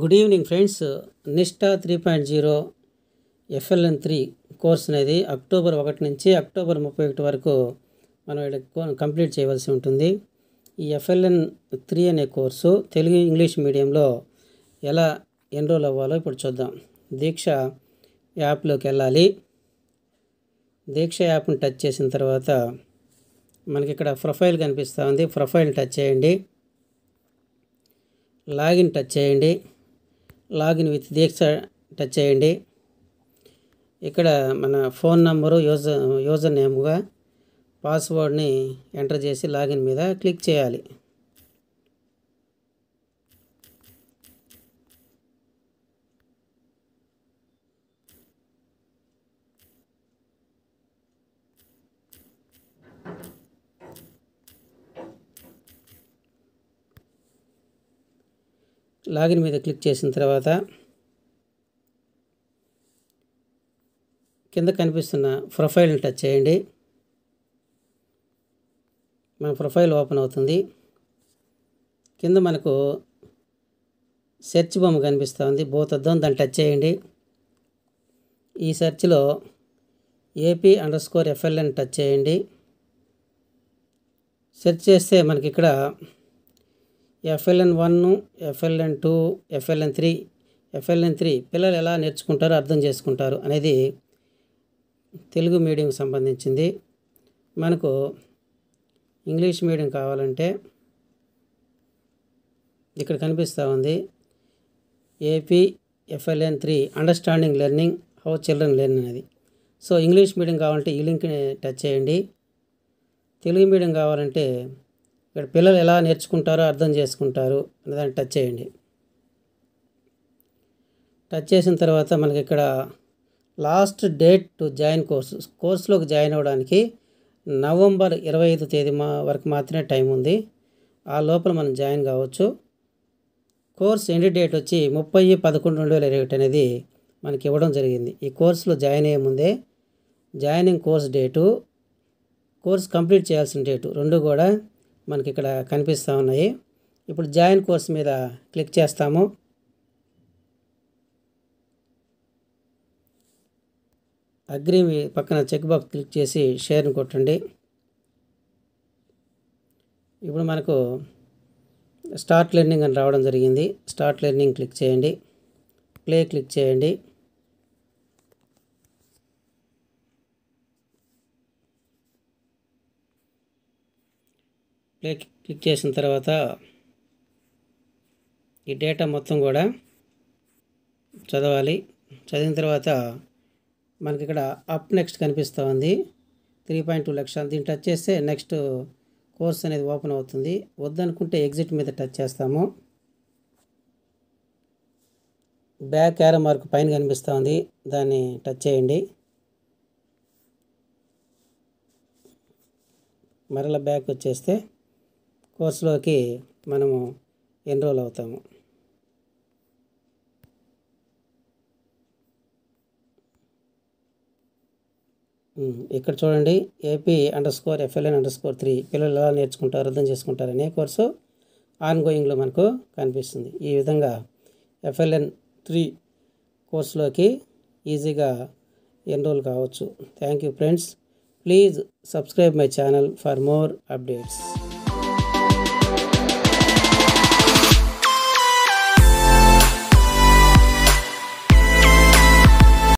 good evening friends Nishtha three point zero FLN three course అనేది October ఒకటి నుంచి October ముప్పై ఒకటి వరకు మనం ఇక్కడ కంప్లీట్ చేయవలసి ఉంటుంది ఈ ఎఫ్ఎల్ఎన్ త్రీ అనే కోర్సు తెలుగు ఇంగ్లీష్ మీడియంలో ఎలా ఎన్రోల్ అవ్వాలో ఇప్పుడు చూద్దాం దీక్ష యాప్లోకి వెళ్ళాలి దీక్ష యాప్ని టచ్ చేసిన తర్వాత మనకి ఇక్కడ ప్రొఫైల్ కనిపిస్తూ ఉంది ప్రొఫైల్ టచ్ చేయండి లాగిన్ టచ్ చేయండి లాగిన్ విత్ దీక్ష టచ్ చేయండి ఇక్కడ మన ఫోన్ నంబరు యూజర్ యూజర్ నేమ్గా పాస్వర్డ్ని ఎంటర్ చేసి లాగిన్ మీద క్లిక్ చేయాలి లాగిన్ మీద క్లిక్ చేసిన తర్వాత కింద కనిపిస్తున్న ప్రొఫైల్ని టచ్ చేయండి మన ప్రొఫైల్ ఓపెన్ అవుతుంది కింద మనకు సెర్చ్ బొమ్మ కనిపిస్తుంది భూతద్దం దాన్ని టచ్ చేయండి ఈ సెర్చ్లో AP underscore FLN touch చేయండి సెర్చ్ చేస్తే మనకి ఇక్కడ FLN one FLN two FLN three FLN three పిల్లలు ఎలా నేర్చుకుంటారో అర్థం చేసుకుంటారు అనేది తెలుగు మీడియంకి సంబంధించింది మనకు ఇంగ్లీష్ మీడియం కావాలంటే ఇక్కడ కనిపిస్తూ ఉంది AP FLN three understanding learning how children learn అనేది సో ఇంగ్లీష్ మీడియం కావాలంటే ఈ లింక్ని టచ్ చేయండి తెలుగు మీడియం కావాలంటే ఇక్కడ పిల్లలు ఎలా నేర్చుకుంటారో అర్థం చేసుకుంటారు దాన్ని టచ్ చేయండి టచ్ చేసిన తర్వాత మనకి ఇక్కడ last date to join course కోర్సులోకి జాయిన్ అవ్వడానికి నవంబర్ ఇరవై ఐదు తేదీ మా వరకు మాత్రమే టైం ఉంది ఆ లోపల మనం జాయిన్ కావచ్చు కోర్స్ ఎండ్ డేట్ వచ్చి ముప్పై పదకొండు రెండు వేల ఇరవై అనేది మనకి ఇవ్వడం జరిగింది ఈ కోర్సులో జాయిన్ అయ్యే ముందే joining course date course complete చేయాల్సిన డేటు రెండు కూడా మనకి ఇక్కడ కనిపిస్తూ ఉన్నాయి ఇప్పుడు జాయిన్ కోర్స్ మీద క్లిక్ చేస్తాము అగ్రి పక్కన చెక్ బాక్స్ క్లిక్ చేసి షేర్ని కొట్టండి ఇప్పుడు మనకు స్టార్ట్ లెర్నింగ్ అని రావడం జరిగింది స్టార్ట్ లెర్నింగ్ క్లిక్ చేయండి ప్లే క్లిక్ చేయండి ప్లే క్లిక్ చేసిన తర్వాత ఈ డేటా మొత్తం కూడా చదవాలి చదివిన తర్వాత మనకి ఇక్కడ అప్ నెక్స్ట్ కనిపిస్తూ ఉంది త్రీ పాయింట్ టూ లక్షలు దీన్ని టచ్ చేస్తే నెక్స్ట్ కోర్స్ అనేది ఓపెన్ అవుతుంది వద్దనుకుంటే ఎగ్జిట్ మీద టచ్ చేస్తాము బ్యాక్ యారో మార్క్ పైన కనిపిస్తూ ఉంది దాన్ని టచ్ చేయండి మరలా బ్యాక్ వచ్చేస్తే కోర్సులోకి మనము ఎన్రోల్ అవుతాము ఇక్కడ చూడండి AP underscore FLN underscore three పిల్లలు ఎలా నేర్చుకుంటారు అర్థం చేసుకుంటారు అనే కోర్సు ఆన్ గోయింగ్లో మనకు కనిపిస్తుంది ఈ విధంగా ఎఫ్ఎల్ఎన్ త్రీ కోర్సులోకి ఈజీగా ఎన్రోల్ కావచ్చు thank you friends please subscribe my channel for more updates